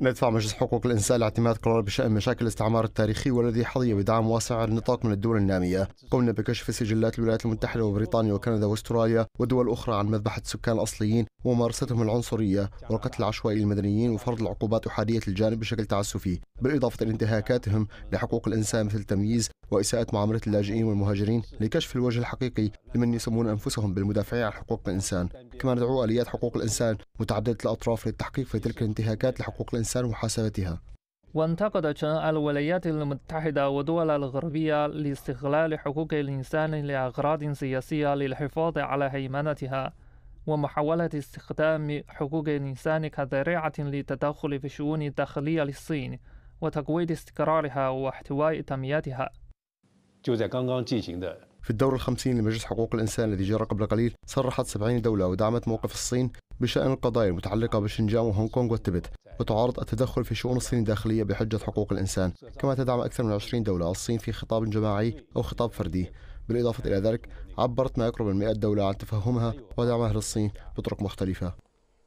ندفع مجلس حقوق الإنسان لاعتماد قرار بشأن مشاكل الاستعمار التاريخي والذي حظي بدعم واسع النطاق من الدول النامية قمنا بكشف سجلات الولايات المتحدة وبريطانيا وكندا واستراليا ودول أخرى عن مذبحة السكان الأصليين وممارستهم العنصرية والقتل العشوائي للمدنيين وفرض العقوبات أحادية الجانب بشكل تعسفي بالإضافة إلى انتهاكاتهم لحقوق الإنسان مثل التمييز وإساءة معاملة اللاجئين والمهاجرين لكشف الوجه الحقيقي لمن يسمون أنفسهم بالمدافعين عن حقوق الإنسان كما ندعو آليات حقوق الإنسان متعددة الأطراف للتحقيق في تلك الانتهاكات لحقوق الإنسان ومحاسبتها وانتقد تشان الولايات المتحدة والدول الغربية لاستغلال حقوق الإنسان لأغراض سياسية للحفاظ على هيمنتها ومحاولة استخدام حقوق الإنسان كذريعة للتدخل في الشؤون الداخلية للصين وتقويض استقرارها واحتواء تمياتها في الدور الخمسين لمجلس حقوق الإنسان الذي جرى قبل قليل صرحت 70 دولة ودعمت موقف الصين بشأن القضايا المتعلقة بشنجان وهونغ كونغ والتبت وتعارض التدخل في شؤون الصين الداخلية بحجة حقوق الإنسان كما تدعم أكثر من 20 دولة الصين في خطاب جماعي أو خطاب فردي بالإضافة إلى ذلك عبرت ما يقرب من 100 دولة عن تفهمها ودعمها للصين بطرق مختلفة